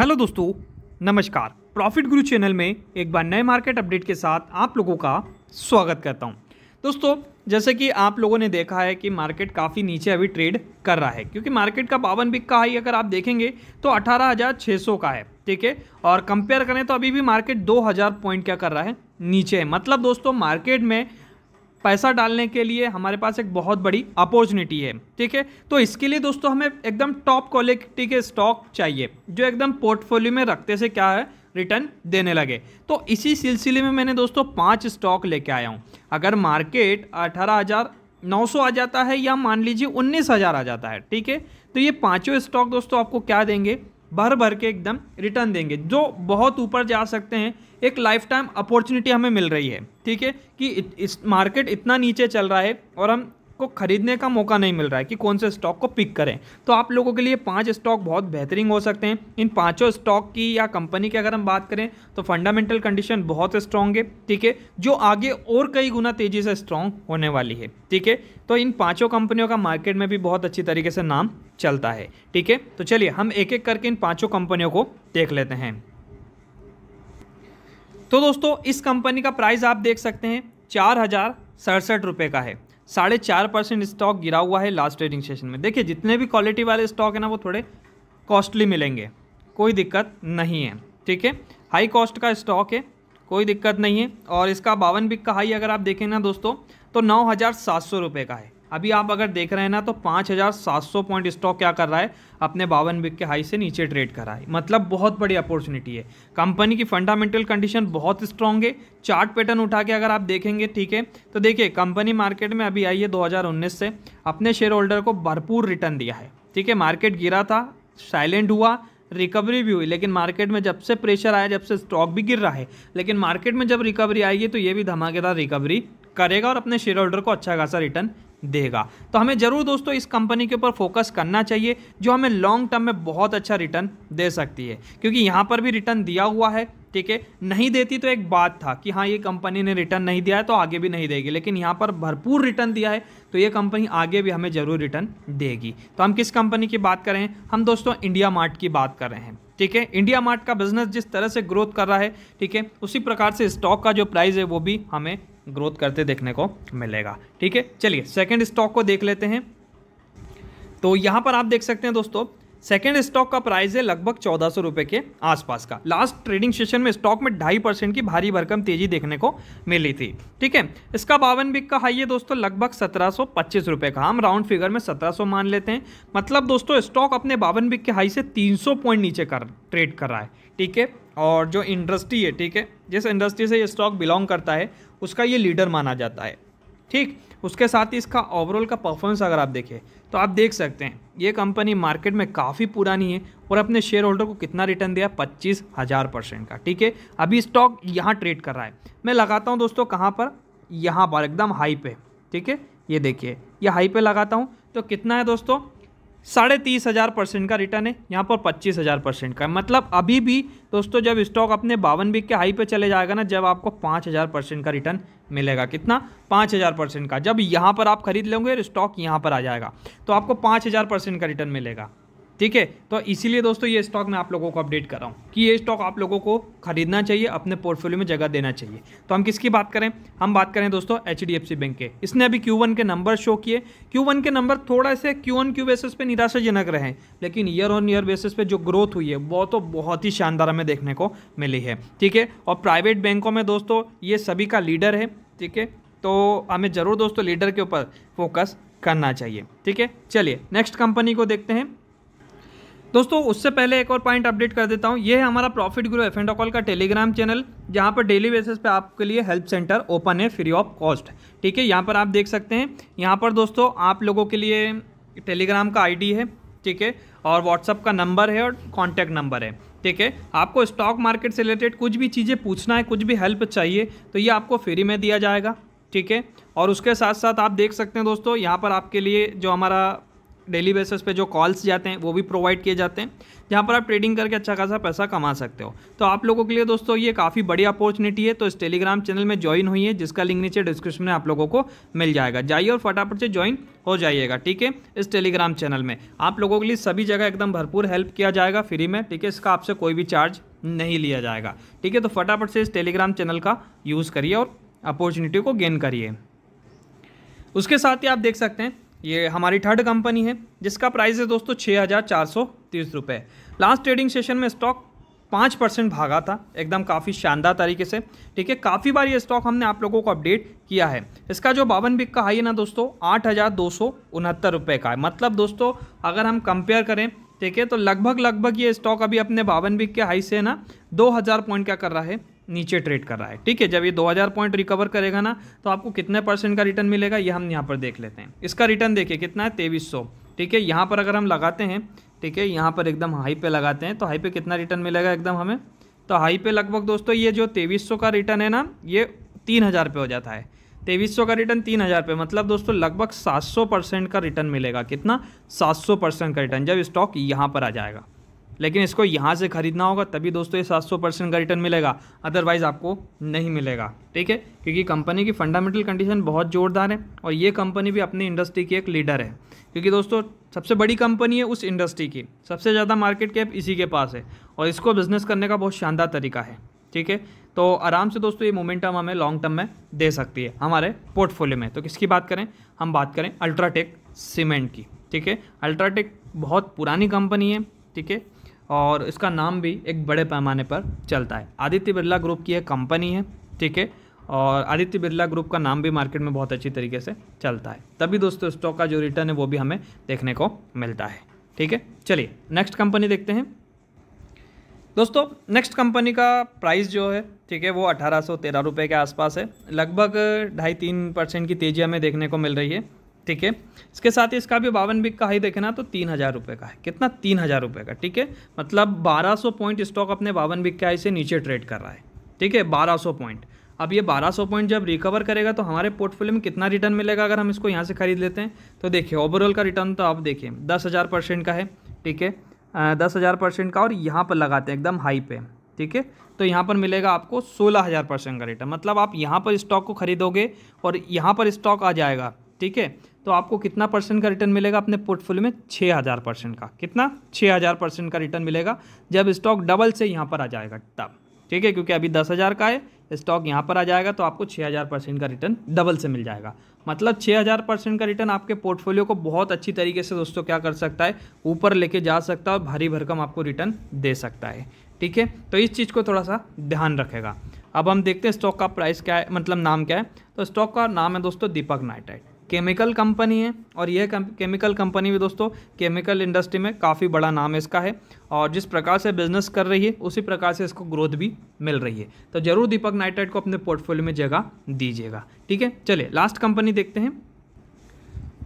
hello दोस्तों नमस्कार profit गुरु चैनल में एक बार नए मार्केट अपडेट के साथ आप लोगों का स्वागत करता हूं दोस्तों जैसे कि आप लोगों ने देखा है कि मार्केट काफ़ी नीचे अभी ट्रेड कर रहा है क्योंकि मार्केट का बावन बिक का हाई अगर आप देखेंगे तो 18,600 का है ठीक है और कंपेयर करें तो अभी भी मार्केट 2,000 पॉइंट क्या कर रहा है नीचे है मतलब दोस्तों मार्केट में पैसा डालने के लिए हमारे पास एक बहुत बड़ी अपॉर्चुनिटी है ठीक है तो इसके लिए दोस्तों हमें एकदम टॉप क्वालिटी के स्टॉक चाहिए जो एकदम पोर्टफोलियो में रखते से क्या है रिटर्न देने लगे तो इसी सिलसिले में मैंने दोस्तों पाँच स्टॉक लेके आया हूँ अगर मार्केट अठारह हज़ार नौ सौ आ जाता है या मान लीजिए उन्नीस हज़ार आ जाता है ठीक है तो ये पाँचों स्टॉक दोस्तों आपको क्या देंगे भर भर के एकदम रिटर्न देंगे जो बहुत ऊपर जा सकते हैं एक लाइफ टाइम अपॉर्चुनिटी हमें मिल रही है ठीक है कि इस मार्केट इतना नीचे चल रहा है और हम को खरीदने का मौका नहीं मिल रहा है कि कौन से स्टॉक को पिक करें तो आप लोगों के लिए पांच स्टॉक बहुत बेहतरीन हो सकते हैं इन पांचों स्टॉक की या कंपनी की अगर हम बात करें तो फंडामेंटल कंडीशन बहुत स्ट्रांग है ठीक है जो आगे और कई गुना तेजी से स्ट्रांग होने वाली है ठीक है तो इन पाँचों कंपनियों का मार्केट में भी बहुत अच्छी तरीके से नाम चलता है ठीक है तो चलिए हम एक एक करके इन पाँचों कंपनियों को देख लेते हैं तो दोस्तों इस कंपनी का प्राइस आप देख सकते हैं चार हज़ार सड़सठ रुपये का है साढ़े चार परसेंट स्टॉक गिरा हुआ है लास्ट ट्रेडिंग सेशन में देखिए जितने भी क्वालिटी वाले स्टॉक हैं ना वो थोड़े कॉस्टली मिलेंगे कोई दिक्कत नहीं है ठीक है हाई कॉस्ट का स्टॉक है कोई दिक्कत नहीं है और इसका बावन बिक का हाई अगर आप देखें ना दोस्तों तो नौ हज़ार सात सौ रुपये का है अभी आप अगर देख रहे हैं ना तो 5,700 पॉइंट स्टॉक क्या कर रहा है अपने बावन बिक के हाई से नीचे ट्रेड कर रहा है मतलब बहुत बड़ी अपॉर्चुनिटी है कंपनी की फंडामेंटल कंडीशन बहुत स्ट्रांग है चार्ट पैटर्न उठा के अगर आप देखेंगे ठीक है तो देखिए कंपनी मार्केट में अभी आई है दो से अपने शेयर होल्डर को भरपूर रिटर्न दिया है ठीक है मार्केट गिरा था साइलेंट हुआ रिकवरी भी हुई लेकिन मार्केट में जब से प्रेशर आया जब से स्टॉक भी गिर रहा है लेकिन मार्केट में जब रिकवरी आएगी तो ये भी धमाकेदार रिकवरी करेगा और अपने शेयर होल्डर को अच्छा खासा रिटर्न देगा तो हमें ज़रूर दोस्तों इस कंपनी के ऊपर फोकस करना चाहिए जो हमें लॉन्ग टर्म में बहुत अच्छा रिटर्न दे सकती है क्योंकि यहाँ पर भी रिटर्न दिया हुआ है ठीक है नहीं देती तो एक बात था कि हाँ ये कंपनी ने रिटर्न नहीं दिया है तो आगे भी नहीं देगी लेकिन यहाँ पर भरपूर रिटर्न दिया है तो ये कंपनी आगे भी हमें ज़रूर रिटर्न देगी तो हम किस कंपनी की बात करें हम दोस्तों इंडिया मार्ट की बात कर रहे हैं ठीक है इंडिया मार्ट का बिजनेस जिस तरह से ग्रोथ कर रहा है ठीक है उसी प्रकार से स्टॉक का जो प्राइस है वो भी हमें ग्रोथ करते देखने को मिलेगा ठीक है चलिए सेकेंड स्टॉक को देख लेते हैं तो यहाँ पर आप देख सकते हैं दोस्तों सेकेंड स्टॉक का प्राइस है लगभग चौदह सौ रुपये के आसपास का लास्ट ट्रेडिंग सेशन में स्टॉक में ढाई परसेंट की भारी भरकम तेजी देखने को मिली थी ठीक है इसका बावन बिक का हाई है दोस्तों लगभग सत्रह सौ पच्चीस रुपये का हम राउंड फिगर में सत्रह सौ मान लेते हैं मतलब दोस्तों स्टॉक अपने बावन बिक के हाई से तीन सौ पॉइंट नीचे कर ट्रेड कर रहा है ठीक है और जो इंडस्ट्री है ठीक है जिस इंडस्ट्री से ये स्टॉक बिलोंग करता है उसका ये लीडर माना जाता है ठीक उसके साथ ही इसका ओवरऑल का परफॉर्मेंस अगर आप देखें तो आप देख सकते हैं ये कंपनी मार्केट में काफ़ी पुरानी है और अपने शेयर होल्डर को कितना रिटर्न दिया पच्चीस हज़ार परसेंट का ठीक है अभी स्टॉक यहाँ ट्रेड कर रहा है मैं लगाता हूँ दोस्तों कहाँ पर यहाँ पर एकदम हाई पे ठीक है ये देखिए ये हाई पे लगाता हूँ तो कितना है दोस्तों साढ़े तीस हज़ार परसेंट का रिटर्न है यहाँ पर पच्चीस हज़ार परसेंट का मतलब अभी भी दोस्तों जब स्टॉक अपने बावन बीक के हाई पे चले जाएगा ना जब आपको पाँच हज़ार परसेंट का रिटर्न मिलेगा कितना पाँच हज़ार परसेंट का जब यहाँ पर आप खरीद लेंगे स्टॉक यहाँ पर आ जाएगा तो आपको पाँच हज़ार परसेंट का रिटर्न मिलेगा ठीक है तो इसीलिए दोस्तों ये स्टॉक मैं आप लोगों को अपडेट कर रहा हूँ कि ये स्टॉक आप लोगों को खरीदना चाहिए अपने पोर्टफोलियो में जगह देना चाहिए तो हम किसकी बात करें हम बात करें दोस्तों एच बैंक के इसने अभी क्यू के नंबर शो किए क्यू के नंबर थोड़ा से क्यू ऑन क्यू बेसिस पे निराशाजनक रहे लेकिन ईयर ऑन ईयर बेसिस पे जो ग्रोथ हुई है वो तो बहुत ही शानदार हमें देखने को मिली है ठीक है और प्राइवेट बैंकों में दोस्तों ये सभी का लीडर है ठीक है तो हमें ज़रूर दोस्तों लीडर के ऊपर फोकस करना चाहिए ठीक है चलिए नेक्स्ट कंपनी को देखते हैं दोस्तों उससे पहले एक और पॉइंट अपडेट कर देता हूँ ये है हमारा profit grow F and call का टेलीग्राम चैनल जहाँ पर डेली बेसिस पे आपके लिए हेल्प सेंटर ओपन है फ्री ऑफ कॉस्ट ठीक है यहाँ पर आप देख सकते हैं यहाँ पर दोस्तों आप लोगों के लिए टेलीग्राम का आईडी है ठीक है और व्हाट्सअप का नंबर है और कॉन्टैक्ट नंबर है ठीक है आपको स्टॉक मार्केट से रिलेटेड कुछ भी चीज़ें पूछना है कुछ भी हेल्प चाहिए तो ये आपको फ्री में दिया जाएगा ठीक है और उसके साथ साथ आप देख सकते हैं दोस्तों यहाँ पर आपके लिए जो हमारा डेली बेसिस पे जो कॉल्स जाते हैं वो भी प्रोवाइड किए जाते हैं जहाँ पर आप ट्रेडिंग करके अच्छा खासा पैसा कमा सकते हो तो आप लोगों के लिए दोस्तों ये काफ़ी बड़ी अपॉर्चुनिटी है तो इस टेलीग्राम चैनल में ज्वाइन हुई है जिसका लिंक नीचे डिस्क्रिप्शन में आप लोगों को मिल जाएगा जाइए और फटाफट से ज्वाइन हो जाइएगा ठीक है इस टेलीग्राम चैनल में आप लोगों के लिए सभी जगह एकदम भरपूर हेल्प किया जाएगा फ्री में ठीक है इसका आपसे कोई भी चार्ज नहीं लिया जाएगा ठीक है तो फटाफट से इस टेलीग्राम चैनल का यूज़ करिए और अपॉर्चुनिटी को गेन करिए उसके साथ ही आप देख सकते हैं ये हमारी थर्ड कंपनी है जिसका प्राइस है दोस्तों छः हज़ार चार सौ तीस रुपये लास्ट ट्रेडिंग सेशन में स्टॉक पाँच परसेंट भागा था एकदम काफ़ी शानदार तरीके से ठीक है काफ़ी बार ये स्टॉक हमने आप लोगों को अपडेट किया है इसका जो बावन बिक का हाई है ना दोस्तों आठ हज़ार दो सौ उनहत्तर रुपये का है मतलब दोस्तों अगर हम कंपेयर करें ठीक है तो लगभग लगभग ये स्टॉक अभी अपने बावन बिक के हाई से ना दो हज़ार पॉइंट क्या कर रहा है नीचे ट्रेड कर रहा है ठीक है जब ये 2000 पॉइंट रिकवर करेगा ना तो आपको कितने परसेंट का रिटर्न मिलेगा ये हम यहाँ पर देख लेते हैं इसका रिटर्न देखिए कितना है तेईस ठीक है यहाँ पर अगर हम लगाते हैं ठीक है यहाँ पर एकदम हाई पे लगाते हैं तो हाई पे कितना रिटर्न मिलेगा एकदम हमें तो हाई पे लगभग दोस्तों ये जो तेईस का रिटर्न है ना ये तीन हज़ार पे हो जाता है तेईस का रिटर्न तीन हज़ार पे मतलब दोस्तों लगभग सात सौ परसेंट का रिटर्न मिलेगा कितना सात सौ परसेंट का रिटर्न जब स्टॉक यहाँ पर आ जाएगा लेकिन इसको यहाँ से ख़रीदना होगा तभी दोस्तों ये सात सौ परसेंट का रिटर्न मिलेगा अदरवाइज़ आपको नहीं मिलेगा ठीक है क्योंकि कंपनी की फंडामेंटल कंडीशन बहुत जोरदार है और ये कंपनी भी अपनी इंडस्ट्री की एक लीडर है क्योंकि दोस्तों सबसे बड़ी कंपनी है उस इंडस्ट्री की सबसे ज़्यादा मार्केट कैप इसी के पास है और इसको बिज़नेस करने का बहुत शानदार तरीका है ठीक है तो आराम से दोस्तों ये मोमेंटम हमें लॉन्ग टर्म में दे सकती है हमारे पोर्टफोलियो में तो किसकी बात करें हम बात करें अल्ट्राटेक सीमेंट की ठीक है अल्ट्राटेक बहुत पुरानी कंपनी है ठीक है और इसका नाम भी एक बड़े पैमाने पर चलता है आदित्य बिरला ग्रुप की एक कंपनी है ठीक है और आदित्य बिरला ग्रुप का नाम भी मार्केट में बहुत अच्छी तरीके से चलता है तभी दोस्तों स्टॉक का जो रिटर्न है वो भी हमें देखने को मिलता है ठीक है चलिए नेक्स्ट कंपनी देखते हैं दोस्तों नेक्स्ट कंपनी का प्राइस जो है ठीक है वो अठारह सौ तेरह रुपये के आसपास है लगभग ढाई तीन परसेंट की तेजी हमें देखने को मिल रही है ठीक है इसके साथ ही इसका भी बावन बिक का हाई देखे ना तो तीन हज़ार रुपये का है कितना तीन हज़ार रुपये का ठीक है मतलब बारह सौ पॉइंट स्टॉक अपने बावन बिक के हाई से नीचे ट्रेड कर रहा है ठीक है बारह सौ पॉइंट अब ये 1200 पॉइंट जब रिकवर करेगा तो हमारे पोर्टफोलियो में कितना रिटर्न मिलेगा अगर हम इसको यहाँ से खरीद लेते हैं तो देखिए ओवरऑल का रिटर्न तो आप देखिए दस हज़ार परसेंट का है ठीक है दस हज़ार परसेंट का और यहाँ पर लगाते हैं एकदम हाई पे ठीक है तो यहाँ पर मिलेगा आपको सोलह हज़ार परसेंट का रिटर्न मतलब आप यहाँ पर स्टॉक को खरीदोगे और यहाँ पर स्टॉक आ जाएगा ठीक है तो आपको कितना परसेंट का रिटर्न मिलेगा अपने पोर्टफोलियो में छः हज़ार परसेंट का कितना छः हज़ार परसेंट का रिटर्न मिलेगा जब स्टॉक डबल से यहाँ पर आ जाएगा तब ठीक है क्योंकि अभी दस हज़ार का है स्टॉक यहाँ पर आ जाएगा तो आपको छः हज़ार परसेंट का रिटर्न डबल से मिल जाएगा मतलब छः हज़ार परसेंट का रिटर्न आपके पोर्टफोलियो को बहुत अच्छी तरीके से दोस्तों क्या कर सकता है ऊपर लेके जा सकता है और भारी भरकम आपको रिटर्न दे सकता है ठीक है तो इस चीज़ को थोड़ा सा ध्यान रखेगा अब हम देखते हैं स्टॉक का प्राइस क्या है मतलब नाम क्या है तो स्टॉक का नाम है दोस्तों दीपक नाइटाइट केमिकल कंपनी है और यह केमिकल कंपनी भी दोस्तों केमिकल इंडस्ट्री में काफ़ी बड़ा नाम इसका है और जिस प्रकार से बिजनेस कर रही है उसी प्रकार से इसको ग्रोथ भी मिल रही है तो ज़रूर दीपक नाइट्राइट को अपने पोर्टफोलियो में जगह दीजिएगा ठीक है चलिए लास्ट कंपनी देखते हैं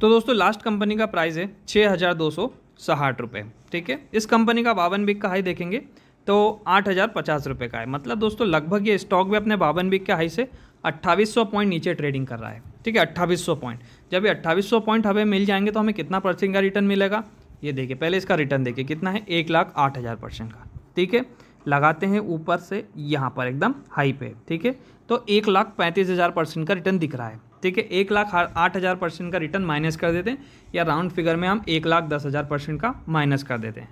तो दोस्तों लास्ट कंपनी का प्राइस है छः हज़ार दो सौ साठ रुपये ठीक है इस कंपनी का बावन बिक का हाई देखेंगे तो आठ हज़ार पचास रुपये का है मतलब दोस्तों लगभग ये स्टॉक भी अपने बावन बिक के हाई से अट्ठावीस सौ पॉइंट नीचे ट्रेडिंग कर रहा है ठीक है अट्ठाईस पॉइंट जब ये अट्ठाईस पॉइंट हमें मिल जाएंगे तो हमें कितना परसेंट का रिटर्न मिलेगा ये देखिए पहले इसका रिटर्न देखिए कितना है एक लाख आठ हज़ार परसेंट का ठीक है लगाते हैं ऊपर से यहाँ पर एकदम हाई पे ठीक है तो एक लाख पैंतीस हज़ार परसेंट का रिटर्न दिख रहा है ठीक है एक लाख आठ हज़ार परसेंट का रिटर्न माइनस कर देते हैं या राउंड फिगर में हम एक लाख दस हज़ार परसेंट का माइनस कर देते हैं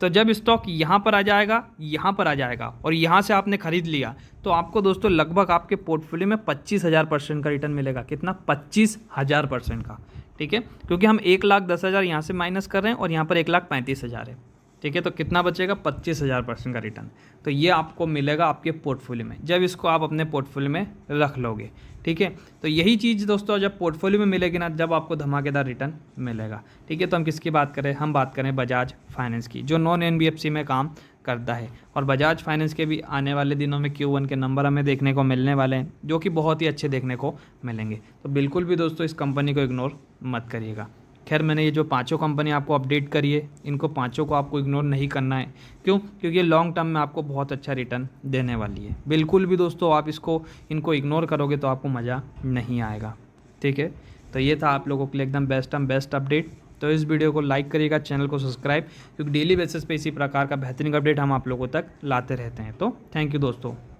तो जब स्टॉक यहाँ पर आ जाएगा यहाँ पर आ जाएगा और यहाँ से आपने ख़रीद लिया तो आपको दोस्तों लगभग आपके पोर्टफोलियो में पच्चीस हज़ार परसेंट का रिटर्न मिलेगा कितना पच्चीस हज़ार परसेंट का ठीक है क्योंकि हम एक लाख दस हज़ार यहाँ से माइनस कर रहे हैं और यहाँ पर एक लाख पैंतीस हज़ार है ठीक है तो कितना बचेगा पच्चीस हज़ार परसेंट का रिटर्न तो ये आपको मिलेगा आपके पोर्टफोलियो में जब इसको आप अपने पोर्टफोलियो में रख लोगे ठीक है तो यही चीज़ दोस्तों जब पोर्टफोलियो में मिलेगी ना जब आपको धमाकेदार रिटर्न मिलेगा ठीक है तो हम किसकी बात करें हम बात करें बजाज फाइनेंस की जो नॉन एन में काम करता है और बजाज फाइनेंस के भी आने वाले दिनों में क्यू वन के नंबर हमें देखने को मिलने वाले हैं जो कि बहुत ही अच्छे देखने को मिलेंगे तो बिल्कुल भी दोस्तों इस कंपनी को इग्नोर मत करिएगा खैर मैंने ये जो पांचों कंपनी आपको अपडेट करी है इनको पांचों को आपको इग्नोर नहीं करना है क्यों क्योंकि लॉन्ग टर्म में आपको बहुत अच्छा रिटर्न देने वाली है बिल्कुल भी दोस्तों आप इसको इनको इग्नोर करोगे तो आपको मज़ा नहीं आएगा ठीक है तो ये था आप लोगों के लिए एकदम बेस्ट टर्म बेस्ट अपडेट तो इस वीडियो को लाइक करिएगा चैनल को सब्सक्राइब क्योंकि डेली बेसिस पे इसी प्रकार का बेहतरीन अपडेट हम आप लोगों तक लाते रहते हैं तो थैंक यू दोस्तों